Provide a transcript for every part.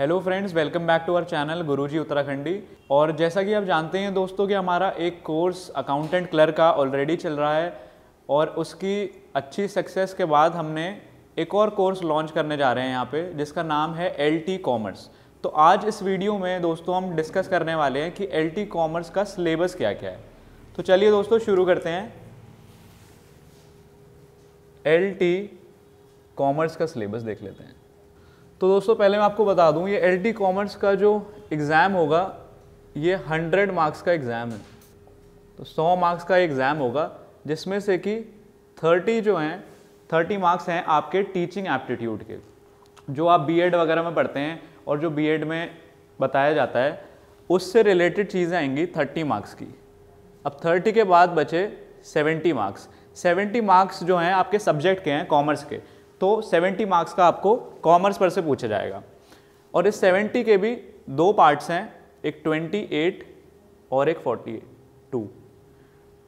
hello friends welcome back to our channel Guruji Uttarakhandi और जैसा कि आप जानते हैं दोस्तों कि हमारा एक कोर्स अकाउंटेंट क्लर्क का ऑलरेडी चल रहा है और उसकी अच्छी सक्सेस के बाद हमने एक और कोर्स लॉन्च करने जा रहे हैं यहाँ पे जिसका नाम है एल टी कॉमर्स तो आज इस वीडियो में दोस्तों हम डिस्कस करने वाले हैं कि एल टी कॉमर्स का सिलेबस क्या क्या है तो चलिए दोस्तों शुरू करते हैं एल टी कॉमर्स का सिलेबस देख लेते हैं तो दोस्तों पहले मैं आपको बता दूं ये एल टी कॉमर्स का जो एग्ज़ाम होगा ये 100 मार्क्स का एग्ज़ाम है तो 100 मार्क्स का एग्ज़ाम होगा जिसमें से कि 30 जो हैं 30 मार्क्स हैं आपके टीचिंग एप्टीट्यूड के जो आप बीएड वगैरह में पढ़ते हैं और जो बीएड में बताया जाता है उससे रिलेटेड चीज़ें आएंगी थर्टी मार्क्स की अब थर्टी के बाद बचे सेवेंटी मार्क्स सेवेंटी मार्क्स जो हैं आपके सब्जेक्ट के हैं कॉमर्स के तो 70 मार्क्स का आपको कॉमर्स पर से पूछा जाएगा और इस 70 के भी दो पार्ट्स हैं एक 28 और एक 42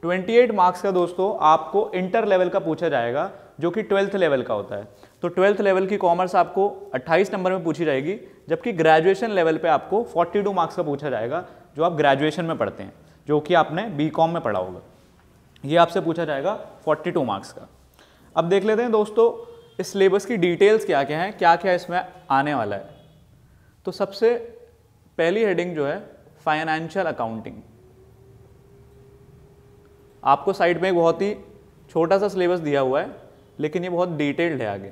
28 मार्क्स का दोस्तों आपको इंटर लेवल का पूछा जाएगा जो कि ट्वेल्थ लेवल का होता है तो ट्वेल्थ लेवल की कॉमर्स आपको 28 नंबर में पूछी जाएगी जबकि ग्रेजुएशन लेवल पे आपको 42 मार्क्स का पूछा जाएगा जो आप ग्रेजुएशन में पढ़ते हैं जो कि आपने बी में पढ़ा होगा ये आपसे पूछा जाएगा 42 मार्क्स का अब देख लेते हैं दोस्तों इस सिलेबस की डिटेल्स क्या क्या हैं क्या क्या इसमें आने वाला है तो सबसे पहली हेडिंग जो है फाइनेंशियल अकाउंटिंग आपको साइड में एक बहुत ही छोटा सा सिलेबस दिया हुआ है लेकिन ये बहुत डिटेल्ड है आगे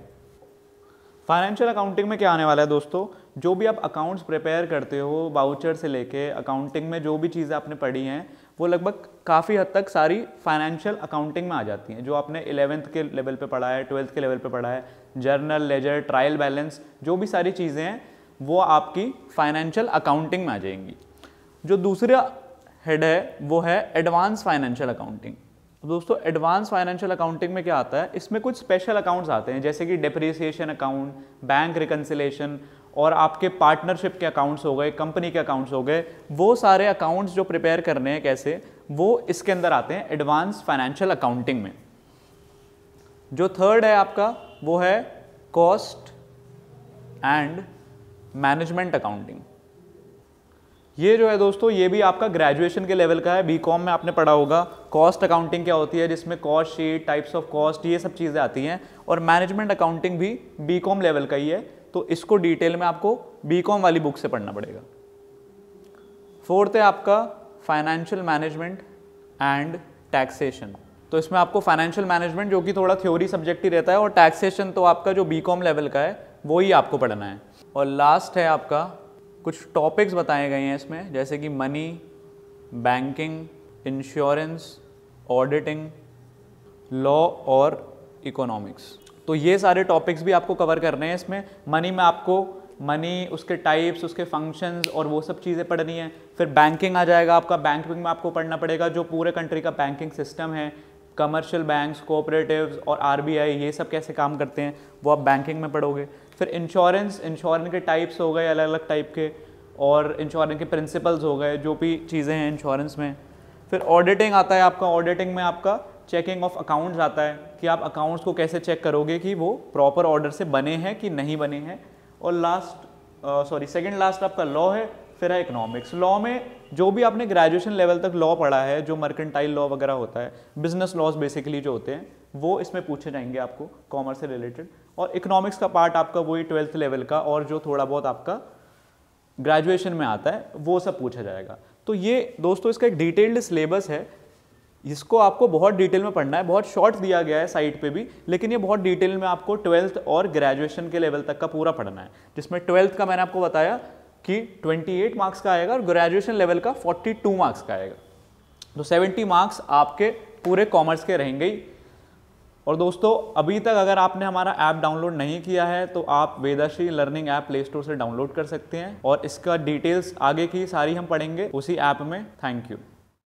फाइनेंशियल अकाउंटिंग में क्या आने वाला है दोस्तों जो भी आप अकाउंट्स प्रिपेयर करते हो बाउचर से लेके अकाउंटिंग में जो भी चीज़ें आपने पढ़ी हैं वो लगभग काफ़ी हद तक सारी फाइनेंशियल अकाउंटिंग में आ जाती हैं जो आपने इलेवेंथ के लेवल पे पढ़ा है ट्वेल्थ के लेवल पे पढ़ा है जर्नल लेजर ट्रायल बैलेंस जो भी सारी चीज़ें हैं वो आपकी फाइनेंशियल अकाउंटिंग में आ जाएंगी जो दूसरा हेड है वो है एडवांस फाइनेंशियल अकाउंटिंग दोस्तों एडवांस फाइनेंशियल अकाउंटिंग में क्या आता है इसमें कुछ स्पेशल अकाउंट्स आते हैं जैसे कि डिप्रिसिएशन अकाउंट बैंक रिकन्सिलेशन और आपके पार्टनरशिप के अकाउंट्स हो गए कंपनी के अकाउंट्स हो गए वो सारे अकाउंट्स जो प्रिपेयर करने हैं कैसे वो इसके अंदर आते हैं एडवांस फाइनेंशियल अकाउंटिंग में जो थर्ड है आपका वो है कॉस्ट एंड मैनेजमेंट अकाउंटिंग ये जो है दोस्तों ये भी आपका ग्रेजुएशन के लेवल का है बीकॉम में आपने पढ़ा होगा कॉस्ट अकाउंटिंग क्या होती है जिसमें cost sheet types of cost ये सब चीज़ें आती हैं और मैनेजमेंट अकाउंटिंग भी बीकॉम लेवल का ही है तो इसको डिटेल में आपको बीकॉम वाली बुक से पढ़ना पड़ेगा फोर्थ है आपका फाइनेंशियल मैनेजमेंट एंड टैक्सेशन तो इसमें आपको फाइनेंशियल मैनेजमेंट जो कि थोड़ा थ्योरी सब्जेक्ट ही रहता है और टैक्सेशन तो आपका जो बीकॉम लेवल का है वो ही आपको पढ़ना है और लास्ट है आपका कुछ टॉपिक्स बताए गए हैं इसमें जैसे कि money banking insurance auditing law और इकोनॉमिक्स तो ये सारे टॉपिक्स भी आपको कवर करने हैं इसमें मनी में आपको मनी उसके टाइप्स उसके फंक्शंस और वो सब चीज़ें पढ़नी है फिर बैंकिंग आ जाएगा आपका बैंकिंग में आपको पढ़ना पड़ेगा जो पूरे कंट्री का बैंकिंग सिस्टम है कमर्शियल बैंक्स कोऑपरेटिव और आर ये सब कैसे काम करते हैं वो आप बैंकिंग में पढ़ोगे फिर इंश्योरेंस इंश्योरेंस के टाइप्स हो गए अलग अलग टाइप के और इंश्योरेंस के प्रिंसिपल्स हो गए जो भी चीज़ें हैं इंश्योरेंस में फिर ऑडिटिंग आता है आपका ऑडिटिंग में आपका चेकिंग ऑफ अकाउंट्स आता है कि आप अकाउंट्स को कैसे चेक करोगे कि वो प्रॉपर ऑर्डर से बने हैं कि नहीं बने हैं और लास्ट सॉरी सेकेंड लास्ट आपका लॉ है फिर है इकोनॉमिक्स लॉ में जो भी आपने ग्रेजुएशन लेवल तक लॉ पढ़ा है जो मर्केंटाइल लॉ वगैरह होता है बिजनेस लॉज बेसिकली जो होते हैं वो इसमें पूछे जाएंगे आपको कॉमर्स से रिलेटेड और इकोनॉमिक्स का पार्ट आपका वही ट्वेल्थ लेवल का और जो थोड़ा बहुत आपका ग्रेजुएशन में आता है वो सब पूछा जाएगा तो ये दोस्तों इसका एक डिटेल्ड सिलेबस है इसको आपको बहुत डिटेल में पढ़ना है बहुत शॉर्ट दिया गया है साइट पे भी लेकिन ये बहुत डिटेल में आपको ट्वेल्थ और ग्रेजुएशन के लेवल तक का पूरा पढ़ना है जिसमें ट्वेल्थ का मैंने आपको बताया कि 28 मार्क्स का आएगा और ग्रेजुएशन लेवल का 42 मार्क्स का आएगा तो 70 मार्क्स आपके पूरे कॉमर्स के रहेंगे ही और दोस्तों अभी तक अगर आपने हमारा ऐप डाउनलोड नहीं किया है तो आप Vedashree learning app play store से डाउनलोड कर सकते हैं और इसका डिटेल्स आगे की सारी हम पढ़ेंगे उसी ऐप में थैंक यू